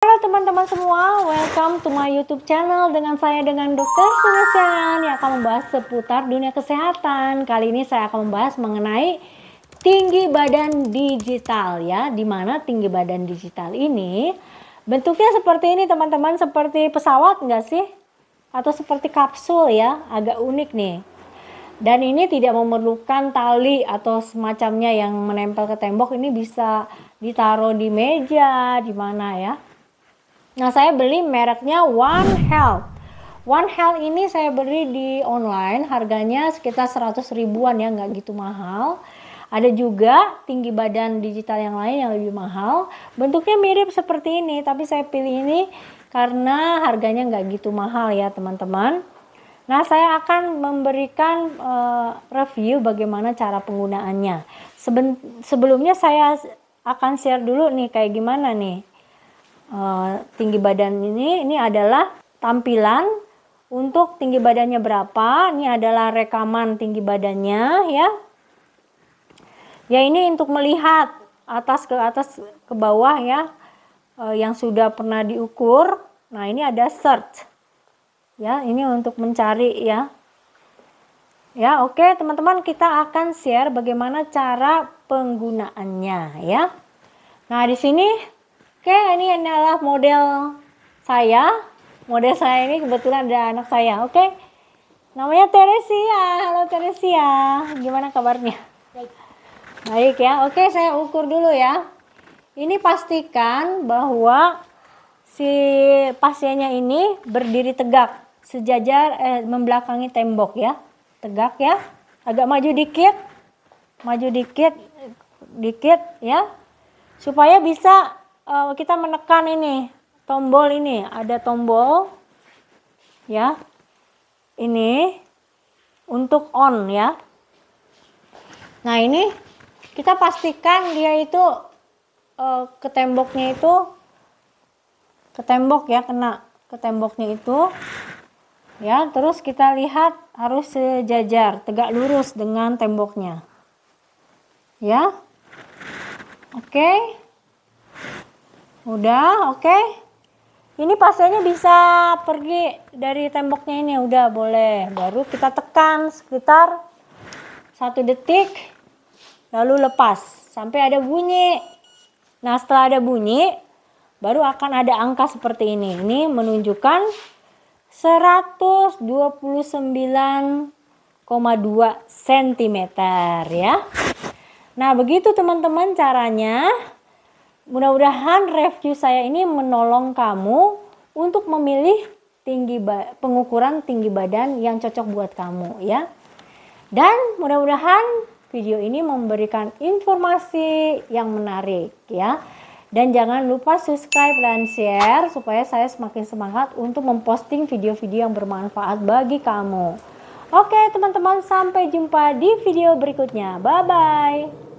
Halo teman-teman semua, welcome to my YouTube channel dengan saya dengan Dokter Sunesian yang akan membahas seputar dunia kesehatan. Kali ini saya akan membahas mengenai tinggi badan digital ya, dimana tinggi badan digital ini bentuknya seperti ini teman-teman, seperti pesawat enggak sih? Atau seperti kapsul ya, agak unik nih. Dan ini tidak memerlukan tali atau semacamnya yang menempel ke tembok, ini bisa ditaruh di meja, di mana ya Nah, saya beli mereknya One Health. One Health ini saya beli di online, harganya sekitar 100 ribuan ya, nggak gitu mahal. Ada juga tinggi badan digital yang lain yang lebih mahal. Bentuknya mirip seperti ini, tapi saya pilih ini karena harganya nggak gitu mahal ya teman-teman. Nah, saya akan memberikan uh, review bagaimana cara penggunaannya. Seben sebelumnya saya akan share dulu nih kayak gimana nih Eh, tinggi badan ini ini adalah tampilan untuk tinggi badannya berapa ini adalah rekaman tinggi badannya ya ya ini untuk melihat atas ke atas ke bawah ya uh, yang sudah pernah diukur nah ini ada search ya ini untuk mencari ya Ya, oke okay, teman-teman kita akan share bagaimana cara penggunaannya ya. Nah, di sini Oke, ini adalah model saya. Model saya ini kebetulan ada anak saya. Oke. Namanya Teresia. Halo Teresia. Gimana kabarnya? Baik. Baik ya. Oke, saya ukur dulu ya. Ini pastikan bahwa si pasiennya ini berdiri tegak, sejajar eh, membelakangi tembok ya. Tegak ya. Agak maju dikit. Maju dikit dikit ya. Supaya bisa uh, kita menekan ini tombol ini ada tombol ya ini untuk on ya nah ini kita pastikan dia itu uh, ke temboknya itu ke tembok ya kena ke temboknya itu ya terus kita lihat harus sejajar tegak lurus dengan temboknya ya oke okay. Udah, oke. Okay. Ini pasiennya bisa pergi dari temboknya ini, udah boleh. Baru kita tekan sekitar satu detik, lalu lepas sampai ada bunyi. Nah setelah ada bunyi, baru akan ada angka seperti ini. Ini menunjukkan 129,2 cm ya. Nah begitu teman-teman caranya. Mudah-mudahan review saya ini menolong kamu untuk memilih tinggi pengukuran tinggi badan yang cocok buat kamu ya. Dan mudah-mudahan video ini memberikan informasi yang menarik ya. Dan jangan lupa subscribe dan share supaya saya semakin semangat untuk memposting video-video yang bermanfaat bagi kamu. Oke teman-teman sampai jumpa di video berikutnya. Bye-bye.